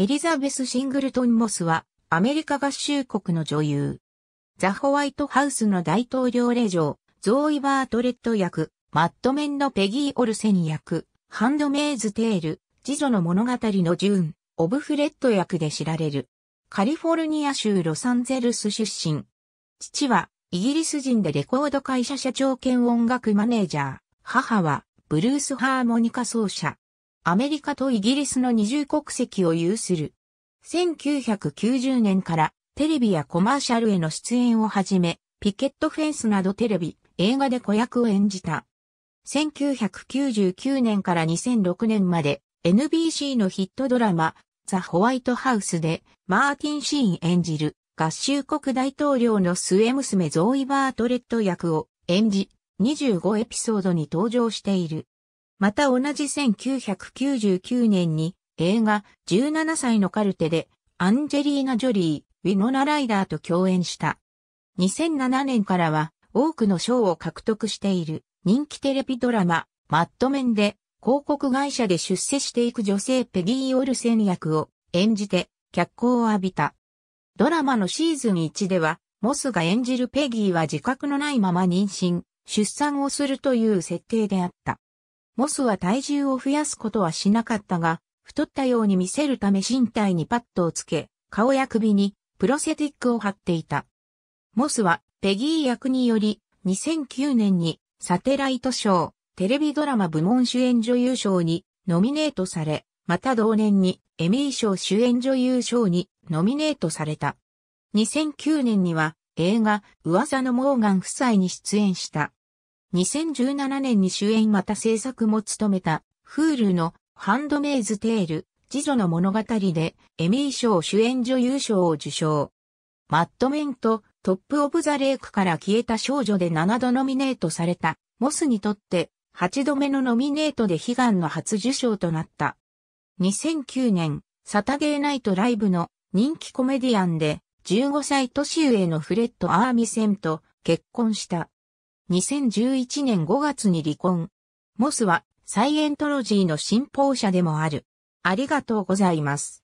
エリザベス・シングルトン・モスは、アメリカ合衆国の女優。ザ・ホワイトハウスの大統領令嬢、ゾーイ・バートレット役、マットメンのペギー・オルセン役、ハンドメイズ・テール、次女の物語のジューン、オブ・フレッド役で知られる。カリフォルニア州ロサンゼルス出身。父は、イギリス人でレコード会社社長兼音楽マネージャー。母は、ブルースハーモニカ奏者。アメリカとイギリスの二重国籍を有する。1990年からテレビやコマーシャルへの出演をはじめ、ピケットフェンスなどテレビ、映画で子役を演じた。1999年から2006年まで NBC のヒットドラマ、ザ・ホワイトハウスでマーティン・シーン演じる合衆国大統領の末娘ゾーイ・バートレット役を演じ、25エピソードに登場している。また同じ1999年に映画17歳のカルテでアンジェリーナ・ジョリー、ウィノナ・ライダーと共演した。2007年からは多くの賞を獲得している人気テレビドラママットメンで広告会社で出世していく女性ペギー・オルセン役を演じて脚光を浴びた。ドラマのシーズン1ではモスが演じるペギーは自覚のないまま妊娠、出産をするという設定であった。モスは体重を増やすことはしなかったが、太ったように見せるため身体にパッドをつけ、顔や首にプロセティックを貼っていた。モスはペギー役により2009年にサテライト賞、テレビドラマ部門主演女優賞にノミネートされ、また同年にエミー賞主演女優賞にノミネートされた。2009年には映画、噂のモーガン夫妻に出演した。2017年に主演また制作も務めた、フールのハンドメイズ・テール、次女の物語で、エミー賞主演女優賞を受賞。マッドメンとトップ・オブ・ザ・レイクから消えた少女で7度ノミネートされた、モスにとって8度目のノミネートで悲願の初受賞となった。2009年、サタデーナイトライブの人気コメディアンで15歳年上のフレッド・アーミセンと結婚した。2011年5月に離婚。モスはサイエントロジーの信奉者でもある。ありがとうございます。